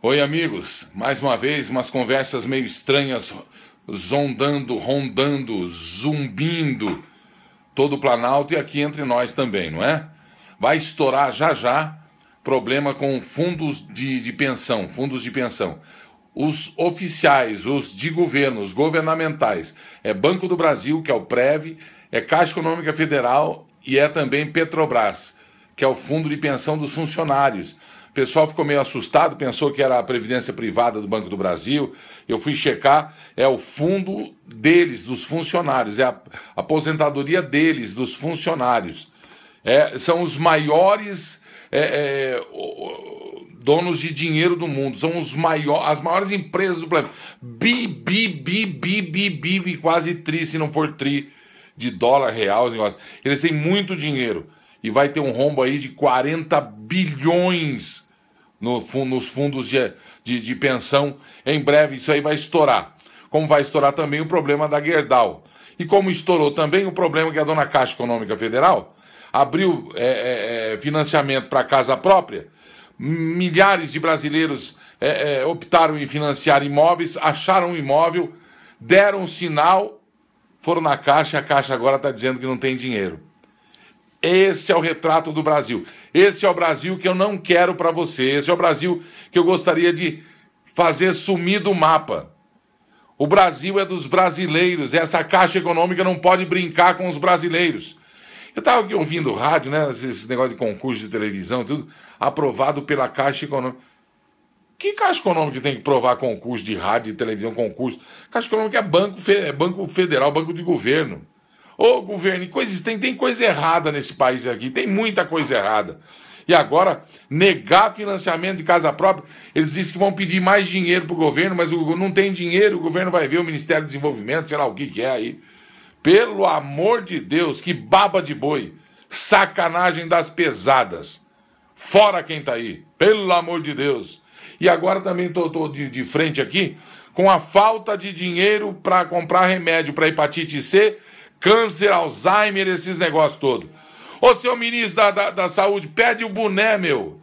Oi, amigos. Mais uma vez, umas conversas meio estranhas, zondando, rondando, zumbindo todo o Planalto e aqui entre nós também, não é? Vai estourar já já problema com fundos de, de pensão, fundos de pensão. Os oficiais, os de governo, os governamentais, é Banco do Brasil, que é o PREV, é Caixa Econômica Federal e é também Petrobras que é o Fundo de Pensão dos Funcionários. O pessoal ficou meio assustado, pensou que era a Previdência Privada do Banco do Brasil. Eu fui checar, é o fundo deles, dos funcionários, é a aposentadoria deles, dos funcionários. É, são os maiores é, é, donos de dinheiro do mundo, são os maior, as maiores empresas do planeta. Bi, bi, bi, bi, bi, bi, bi quase tri, se não for tri, de dólar real. Eles têm muito dinheiro e vai ter um rombo aí de 40 bilhões no, nos fundos de, de, de, pensão. Em breve isso aí vai estourar. Como vai estourar também o problema da Gerdau. E como estourou também o problema que a dona Caixa Econômica Federal abriu é, é, é financiamento para casa própria, milhares de brasileiros é, é, optaram em financiar imóveis, acharam um imóvel, deram um sinal, foram na Caixa, a Caixa agora está dizendo que não tem dinheiro. Esse é o retrato do Brasil. Esse é o Brasil que eu não quero para você. Esse é o Brasil que eu gostaria de fazer sumir do mapa. O Brasil é dos brasileiros. Essa caixa econômica não pode brincar com os brasileiros. Eu estava aqui ouvindo rádio, né? Esse negócio de concurso de televisão, tudo aprovado pela Caixa Econômica. Que Caixa Econômica tem que provar concurso de rádio, de televisão, concurso? Caixa Econômica é banco, é banco federal, banco de governo. Ô, governo, tem, tem coisa errada nesse país aqui, tem muita coisa errada. E agora, negar financiamento de casa própria, eles dizem que vão pedir mais dinheiro para o governo, mas o, não tem dinheiro, o governo vai ver o Ministério do Desenvolvimento, sei lá o que, que é aí. Pelo amor de Deus, que baba de boi. Sacanagem das pesadas. Fora quem tá aí. Pelo amor de Deus. E agora também tô, tô de, de frente aqui com a falta de dinheiro para comprar remédio para hepatite C câncer, Alzheimer, esses negócios todos. Ô seu ministro da, da, da saúde, pede o boné, meu.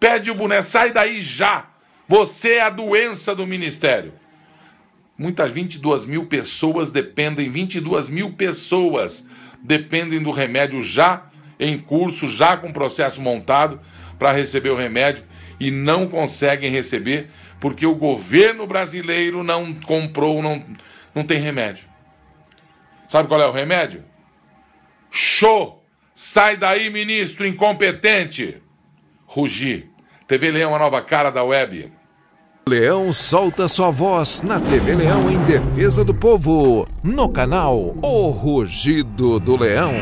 Pede o boné, sai daí já. Você é a doença do ministério. Muitas 22 mil pessoas dependem, 22 mil pessoas dependem do remédio já em curso, já com processo montado para receber o remédio e não conseguem receber porque o governo brasileiro não comprou, não, não tem remédio. Sabe qual é o remédio? Show! Sai daí, ministro incompetente! Rugir. TV Leão, a nova cara da web. Leão solta sua voz na TV Leão em defesa do povo, no canal O Rugido do Leão.